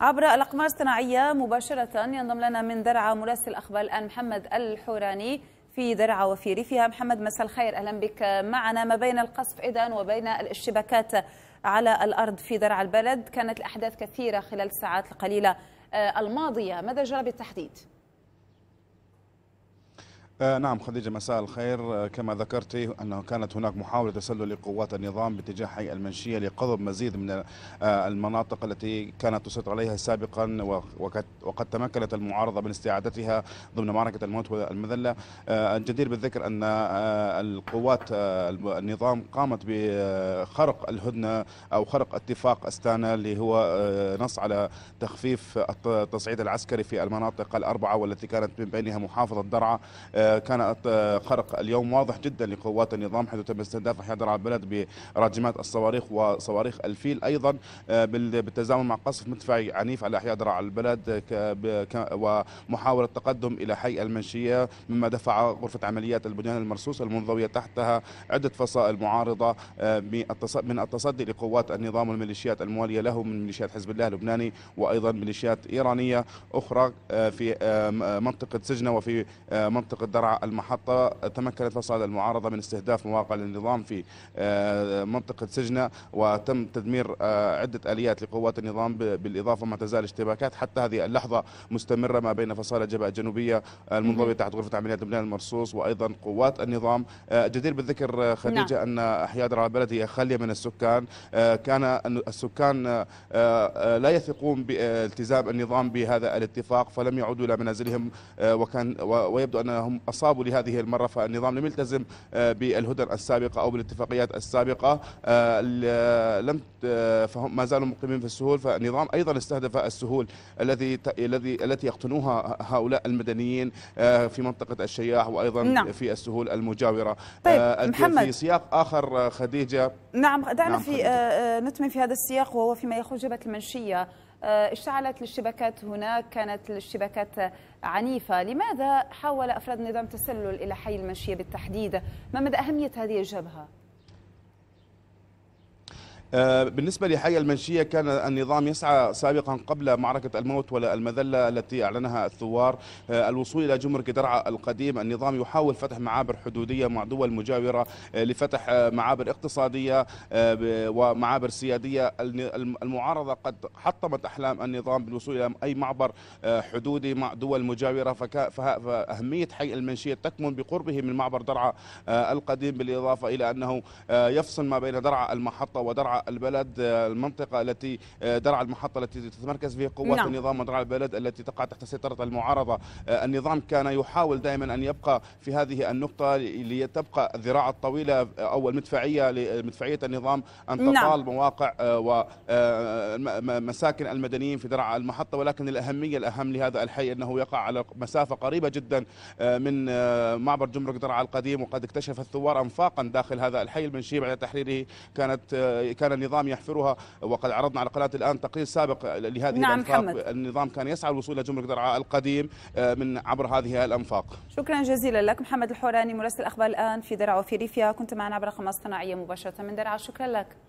عبر الأقمار الصناعية مباشرة ينضم لنا من درعا مراسل أخبار الآن محمد الحوراني في درعا وفي ريفها محمد مساء الخير أهلا بك معنا ما بين القصف إذن وبين الاشتباكات على الأرض في درعا البلد كانت الأحداث كثيرة خلال الساعات القليلة آه، الماضية ماذا جرى بالتحديد؟ آه نعم خديجة مساء الخير آه كما ذكرت أنه كانت هناك محاولة تسلل لقوات النظام باتجاه حي المنشية لقضب مزيد من آه المناطق التي كانت تسيطر عليها سابقا وقد, وقد تمكنت المعارضة من استعادتها ضمن معركة الموت والمذلة آه، الجدير بالذكر أن آه، القوات آه، النظام قامت بخرق الهدنة أو خرق اتفاق أستانا اللي هو نص على تخفيف التصعيد العسكري في المناطق الأربعة والتي كانت من بينها محافظة درعا كان خرق اليوم واضح جدا لقوات النظام حيث تم استهداف احياء على البلد براجمات الصواريخ وصواريخ الفيل أيضا آه، بالتزامن مع قصف مدفعي عنيف على أحياء درعا البلد ومحاولة تقدم إلى حي المنشية مما دفع غرفة عمليات البنيان المرصوص المنضوية تحتها عدة فصائل معارضة آه، من التصدي لقوات النظام والميليشيات الموالية له من ميليشيات حزب الله اللبناني وأيضا ميليشيات إيرانية أخرى آه، في منطقة سجنة وفي منطقة درعا المحطة تمكنت فصائل المعارضة من استهداف مواقع النظام في آه، منطقة سجنة وتم تدمير آه، عدة آليات لقوات النظام بالإضافة ما تزال اشتباكات حتى هذه اللحظة مستمرة ما بين فصائل الجبهة الجنوبية آه، المنضوية تحت غرفة عمليات لبنان المرصوص وأيضا قوات النظام جدير بالذكر نعم. خديجة نعم. أن أحياء درعا البلد هي خالية من السكان كان السكان لا يثقون بالتزام النظام بهذا الاتفاق فلم يعودوا إلى منازلهم وكان ويبدو أنهم أصابوا لهذه المرة فالنظام لم يلتزم آه، بالهدن السابقة أو بالاتفاقيات السابقة آه، لم فهم ما زالوا مقيمين في السهول فالنظام أيضا استهدف السهول الذي الذي التي يقطنوها هؤلاء المدنيين آه، في منطقة الشياح وأيضا نعم. في السهول المجاورة طيب محمد في سياق آخر خديجة نعم دعنا نعم في نتمن في هذا السياق وهو فيما يخص جبهة المنشية آه، اشتعلت الاشتباكات هناك كانت الاشتباكات عنيفة لماذا حاول أفراد نظام تسلل إلى حي المشية بالتحديد ما مدى أهمية هذه الجبهة؟ آه، بالنسبة لحي المنشية كان النظام يسعى سابقا قبل معركة الموت ولا المذلة التي أعلنها الثوار آه، الوصول إلى جمرك درعا القديم النظام يحاول فتح معابر حدودية مع دول مجاورة آه، لفتح معابر اقتصادية ومعابر سيادية المعارضة قد حطمت أحلام النظام بالوصول إلى أي معبر حدودي مع دول مجاورة فأهمية حي المنشية تكمن بقربه من معبر درعا القديم بالإضافة إلى أنه يفصل ما بين درعا المحطة ودرعا البلد آه، المنطقة التي آه، درعا المحطة التي تتمركز فيها قوات نعم. النظام ودرعا البلد التي تقع تحت سيطرة المعارضة آه، النظام كان يحاول دائما أن يبقى في هذه النقطة لتبقى الذراع الطويلة أو المدفعية لمدفعية النظام أن نعم. تطال نعم. مواقع ومساكن المدنيين في درعا المحطة ولكن الأهمية الأهم لهذا الحي أنه يقع على مسافة قريبة جدا من معبر جمرك درعا القديم وقد اكتشف الثوار أنفاقا داخل هذا الحي المنشي بعد تحريره كانت كان كان النظام يحفرها وقد عرضنا على قناه الان تقرير سابق لهذه نعم الانفاق محمد. النظام كان يسعى الوصول الى جمرك درعا القديم آه، من عبر هذه الانفاق شكرا جزيلا لك محمد الحوراني مراسل الاخبار الان في درعا وفي ريفيا كنت معنا عبر قناه اصطناعيه مباشره من درعا شكرا لك